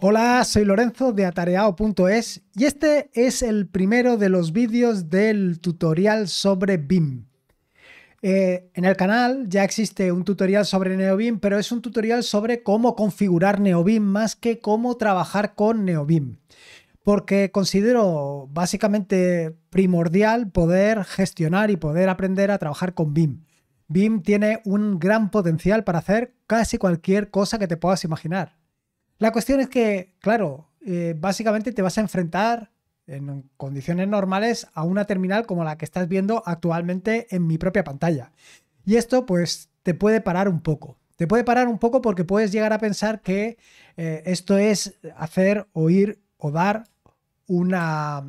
Hola, soy Lorenzo de atareado.es y este es el primero de los vídeos del tutorial sobre BIM. Eh, en el canal ya existe un tutorial sobre NeoBIM, pero es un tutorial sobre cómo configurar NeoBIM más que cómo trabajar con NeoBIM. Porque considero básicamente primordial poder gestionar y poder aprender a trabajar con BIM. BIM tiene un gran potencial para hacer casi cualquier cosa que te puedas imaginar la cuestión es que, claro, eh, básicamente te vas a enfrentar en condiciones normales a una terminal como la que estás viendo actualmente en mi propia pantalla. Y esto pues te puede parar un poco. Te puede parar un poco porque puedes llegar a pensar que eh, esto es hacer oír o dar una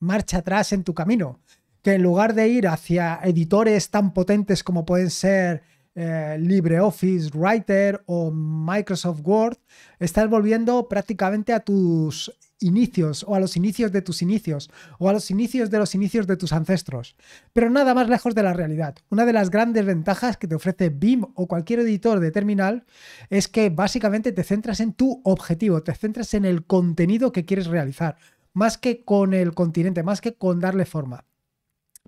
marcha atrás en tu camino. Que en lugar de ir hacia editores tan potentes como pueden ser eh, LibreOffice Writer o Microsoft Word, estás volviendo prácticamente a tus inicios o a los inicios de tus inicios o a los inicios de los inicios de tus ancestros. Pero nada más lejos de la realidad. Una de las grandes ventajas que te ofrece BIM o cualquier editor de terminal es que básicamente te centras en tu objetivo, te centras en el contenido que quieres realizar, más que con el continente, más que con darle forma.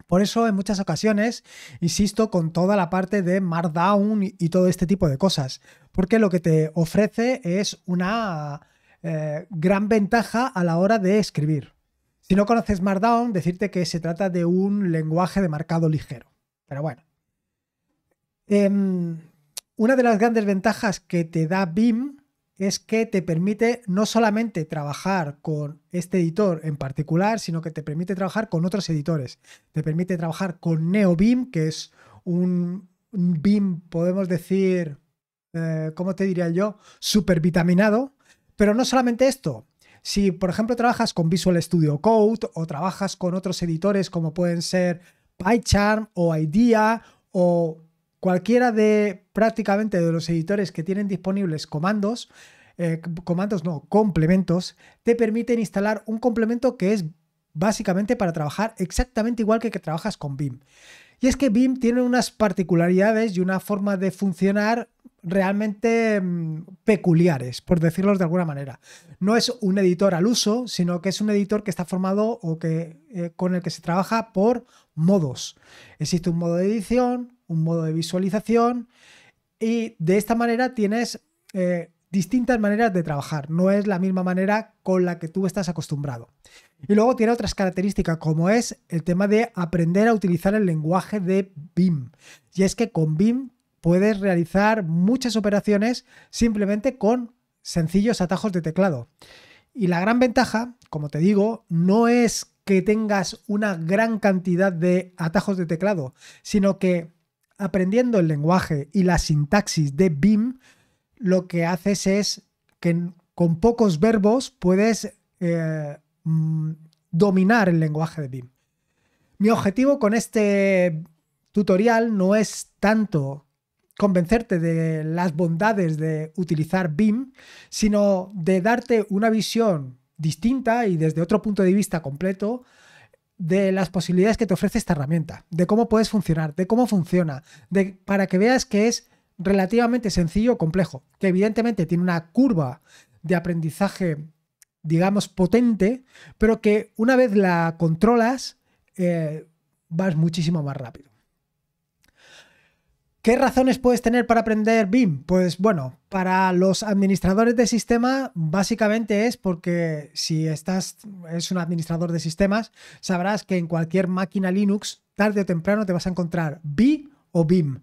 Por eso en muchas ocasiones insisto con toda la parte de Markdown y todo este tipo de cosas, porque lo que te ofrece es una eh, gran ventaja a la hora de escribir. Si no conoces Markdown, decirte que se trata de un lenguaje de marcado ligero. Pero bueno. Em, una de las grandes ventajas que te da BIM es que te permite no solamente trabajar con este editor en particular, sino que te permite trabajar con otros editores. Te permite trabajar con NeoBeam, que es un BIM, podemos decir, eh, ¿cómo te diría yo? vitaminado, Pero no solamente esto. Si, por ejemplo, trabajas con Visual Studio Code o trabajas con otros editores como pueden ser PyCharm o IDEA o Cualquiera de prácticamente de los editores que tienen disponibles comandos, eh, comandos no, complementos, te permiten instalar un complemento que es básicamente para trabajar exactamente igual que que trabajas con BIM. Y es que BIM tiene unas particularidades y una forma de funcionar realmente mm, peculiares, por decirlo de alguna manera. No es un editor al uso, sino que es un editor que está formado o que eh, con el que se trabaja por modos. Existe un modo de edición, un modo de visualización y de esta manera tienes eh, distintas maneras de trabajar, no es la misma manera con la que tú estás acostumbrado. Y luego tiene otras características como es el tema de aprender a utilizar el lenguaje de BIM. Y es que con BIM puedes realizar muchas operaciones simplemente con sencillos atajos de teclado. Y la gran ventaja, como te digo, no es que tengas una gran cantidad de atajos de teclado, sino que aprendiendo el lenguaje y la sintaxis de BIM, lo que haces es que con pocos verbos puedes eh, mm, dominar el lenguaje de BIM. Mi objetivo con este tutorial no es tanto convencerte de las bondades de utilizar BIM, sino de darte una visión distinta y desde otro punto de vista completo de las posibilidades que te ofrece esta herramienta, de cómo puedes funcionar, de cómo funciona, de, para que veas que es relativamente sencillo o complejo, que evidentemente tiene una curva de aprendizaje, digamos, potente, pero que una vez la controlas, eh, vas muchísimo más rápido. ¿Qué razones puedes tener para aprender BIM? Pues bueno, para los administradores de sistema básicamente es porque si estás es un administrador de sistemas, sabrás que en cualquier máquina Linux tarde o temprano te vas a encontrar BIM o BIM.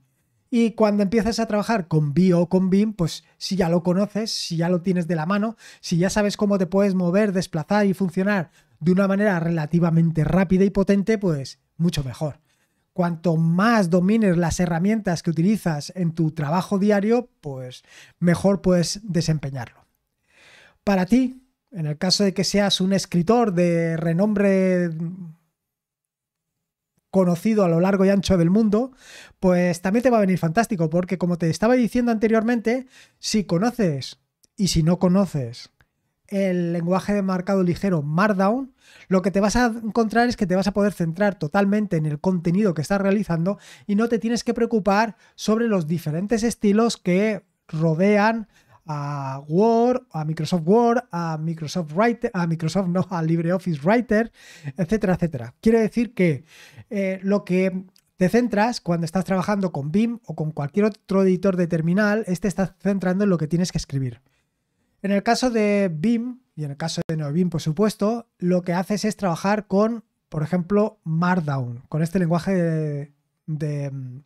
Y cuando empiezas a trabajar con BI o con BIM, pues si ya lo conoces, si ya lo tienes de la mano, si ya sabes cómo te puedes mover, desplazar y funcionar de una manera relativamente rápida y potente, pues mucho mejor cuanto más domines las herramientas que utilizas en tu trabajo diario, pues mejor puedes desempeñarlo. Para ti, en el caso de que seas un escritor de renombre conocido a lo largo y ancho del mundo, pues también te va a venir fantástico, porque como te estaba diciendo anteriormente, si conoces y si no conoces el lenguaje de marcado ligero Markdown, lo que te vas a encontrar es que te vas a poder centrar totalmente en el contenido que estás realizando y no te tienes que preocupar sobre los diferentes estilos que rodean a Word, a Microsoft Word, a Microsoft Writer, a Microsoft no, a LibreOffice Writer, etcétera, etcétera. Quiere decir que eh, lo que te centras cuando estás trabajando con BIM o con cualquier otro editor de terminal, este está centrando en lo que tienes que escribir. En el caso de BIM y en el caso de NeoBIM, por supuesto, lo que haces es trabajar con, por ejemplo, Markdown, con este lenguaje de, de mm,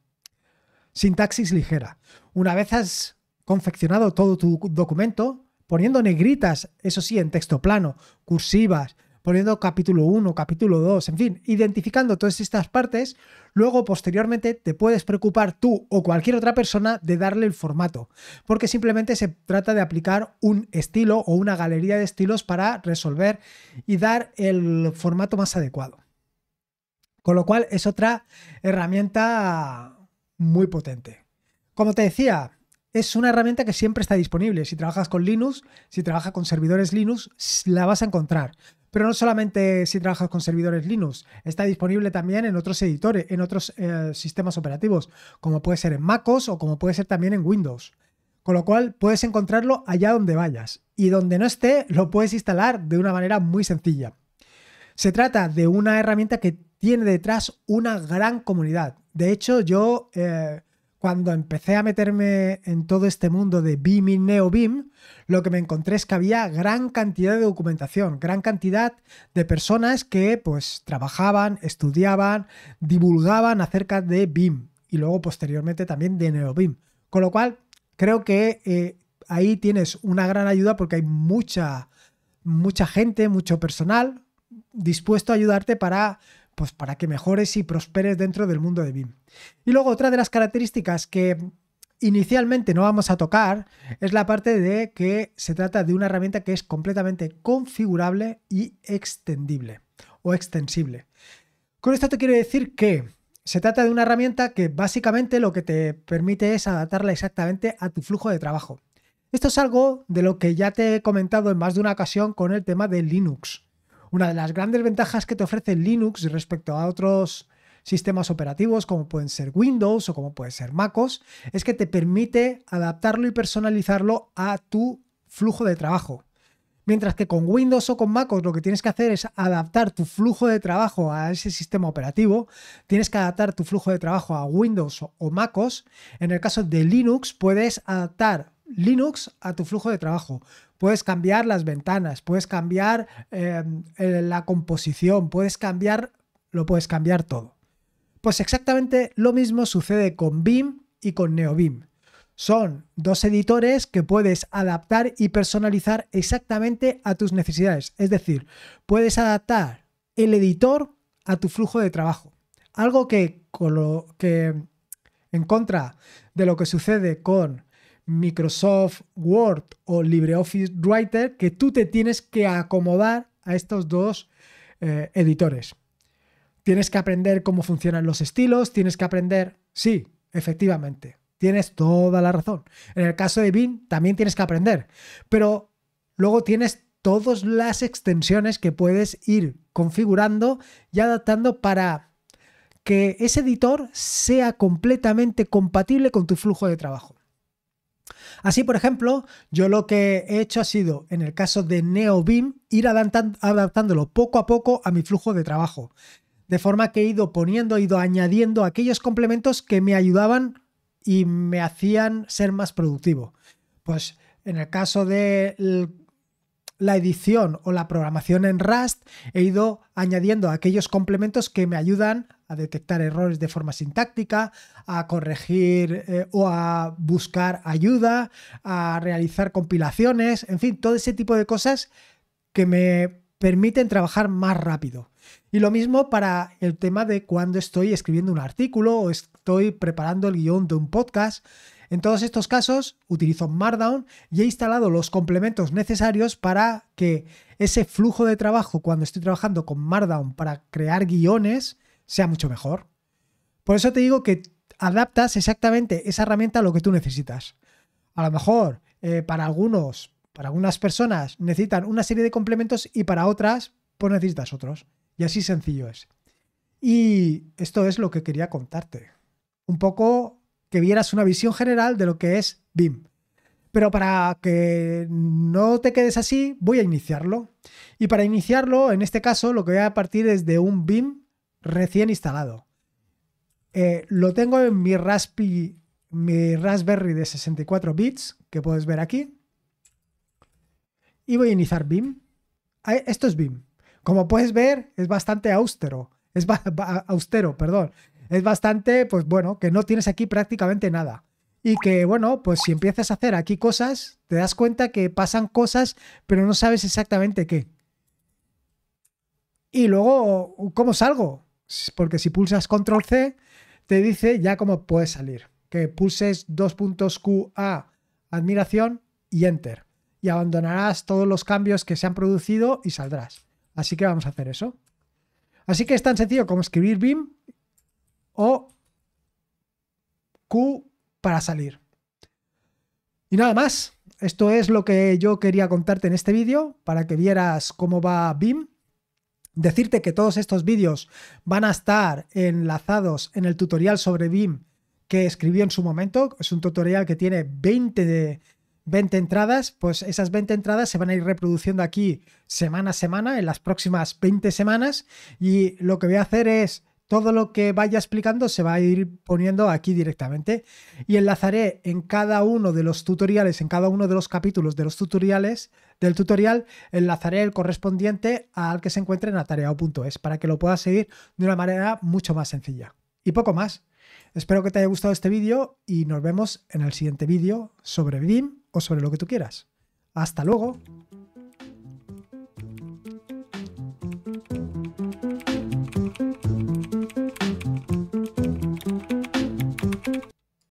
sintaxis ligera. Una vez has confeccionado todo tu documento, poniendo negritas, eso sí, en texto plano, cursivas, poniendo capítulo 1, capítulo 2, en fin, identificando todas estas partes, luego posteriormente te puedes preocupar tú o cualquier otra persona de darle el formato, porque simplemente se trata de aplicar un estilo o una galería de estilos para resolver y dar el formato más adecuado. Con lo cual es otra herramienta muy potente. Como te decía, es una herramienta que siempre está disponible. Si trabajas con Linux, si trabajas con servidores Linux, la vas a encontrar. Pero no solamente si trabajas con servidores Linux, está disponible también en otros editores, en otros eh, sistemas operativos, como puede ser en MacOS o como puede ser también en Windows. Con lo cual puedes encontrarlo allá donde vayas y donde no esté lo puedes instalar de una manera muy sencilla. Se trata de una herramienta que tiene detrás una gran comunidad. De hecho, yo eh, cuando empecé a meterme en todo este mundo de BIM y NeoBIM, lo que me encontré es que había gran cantidad de documentación, gran cantidad de personas que pues trabajaban, estudiaban, divulgaban acerca de BIM y luego posteriormente también de NeoBIM. Con lo cual, creo que eh, ahí tienes una gran ayuda porque hay mucha, mucha gente, mucho personal dispuesto a ayudarte para pues para que mejores y prosperes dentro del mundo de BIM. Y luego otra de las características que inicialmente no vamos a tocar es la parte de que se trata de una herramienta que es completamente configurable y extendible o extensible. Con esto te quiero decir que se trata de una herramienta que básicamente lo que te permite es adaptarla exactamente a tu flujo de trabajo. Esto es algo de lo que ya te he comentado en más de una ocasión con el tema de Linux. Una de las grandes ventajas que te ofrece Linux respecto a otros sistemas operativos como pueden ser Windows o como puede ser MacOS es que te permite adaptarlo y personalizarlo a tu flujo de trabajo. Mientras que con Windows o con MacOS lo que tienes que hacer es adaptar tu flujo de trabajo a ese sistema operativo, tienes que adaptar tu flujo de trabajo a Windows o MacOS. En el caso de Linux puedes adaptar Linux a tu flujo de trabajo puedes cambiar las ventanas, puedes cambiar em, eh, la composición, puedes cambiar, lo puedes cambiar todo. Pues exactamente lo mismo sucede con BIM y con NeoBIM. Son dos editores que puedes adaptar y personalizar exactamente a tus necesidades. Es decir, puedes adaptar el editor a tu flujo de trabajo. Algo que, que en contra de lo que sucede con Microsoft Word o LibreOffice Writer que tú te tienes que acomodar a estos dos eh, editores. Tienes que aprender cómo funcionan los estilos, tienes que aprender, sí, efectivamente, tienes toda la razón. En el caso de BIM también tienes que aprender, pero luego tienes todas las extensiones que puedes ir configurando y adaptando para que ese editor sea completamente compatible con tu flujo de trabajo. Así, por ejemplo, yo lo que he hecho ha sido, en el caso de NeoBeam, ir adaptándolo poco a poco a mi flujo de trabajo. De forma que he ido poniendo, he ido añadiendo aquellos complementos que me ayudaban y me hacían ser más productivo. Pues en el caso de la edición o la programación en Rust, he ido añadiendo aquellos complementos que me ayudan a detectar errores de forma sintáctica, a corregir eh, o a buscar ayuda, a realizar compilaciones, en fin, todo ese tipo de cosas que me permiten trabajar más rápido. Y lo mismo para el tema de cuando estoy escribiendo un artículo o estoy preparando el guión de un podcast. En todos estos casos utilizo Markdown y he instalado los complementos necesarios para que ese flujo de trabajo cuando estoy trabajando con Markdown para crear guiones sea mucho mejor. Por eso te digo que adaptas exactamente esa herramienta a lo que tú necesitas. A lo mejor eh, para algunos, para algunas personas necesitan una serie de complementos y para otras, pues necesitas otros. Y así sencillo es. Y esto es lo que quería contarte. Un poco que vieras una visión general de lo que es BIM. Pero para que no te quedes así, voy a iniciarlo. Y para iniciarlo, en este caso, lo que voy a partir es de un BIM recién instalado. Eh, lo tengo en mi, mi Raspberry de 64 bits, que puedes ver aquí. Y voy a iniciar BIM. Eh, esto es BIM. Como puedes ver, es bastante austero. Es austero, perdón. Es bastante, pues bueno, que no tienes aquí prácticamente nada. Y que, bueno, pues si empiezas a hacer aquí cosas, te das cuenta que pasan cosas, pero no sabes exactamente qué. Y luego, ¿cómo salgo? porque si pulsas control C, te dice ya cómo puedes salir. Que pulses dos puntos Q A admiración y enter. Y abandonarás todos los cambios que se han producido y saldrás. Así que vamos a hacer eso. Así que es tan sencillo como escribir BIM o Q para salir. Y nada más. Esto es lo que yo quería contarte en este vídeo para que vieras cómo va BIM Decirte que todos estos vídeos van a estar enlazados en el tutorial sobre BIM que escribió en su momento. Es un tutorial que tiene 20, de, 20 entradas. Pues esas 20 entradas se van a ir reproduciendo aquí semana a semana, en las próximas 20 semanas. Y lo que voy a hacer es todo lo que vaya explicando se va a ir poniendo aquí directamente y enlazaré en cada uno de los tutoriales, en cada uno de los capítulos de los tutoriales del tutorial, enlazaré el correspondiente al que se encuentre en atareao.es para que lo puedas seguir de una manera mucho más sencilla. Y poco más. Espero que te haya gustado este vídeo y nos vemos en el siguiente vídeo sobre BIM o sobre lo que tú quieras. Hasta luego.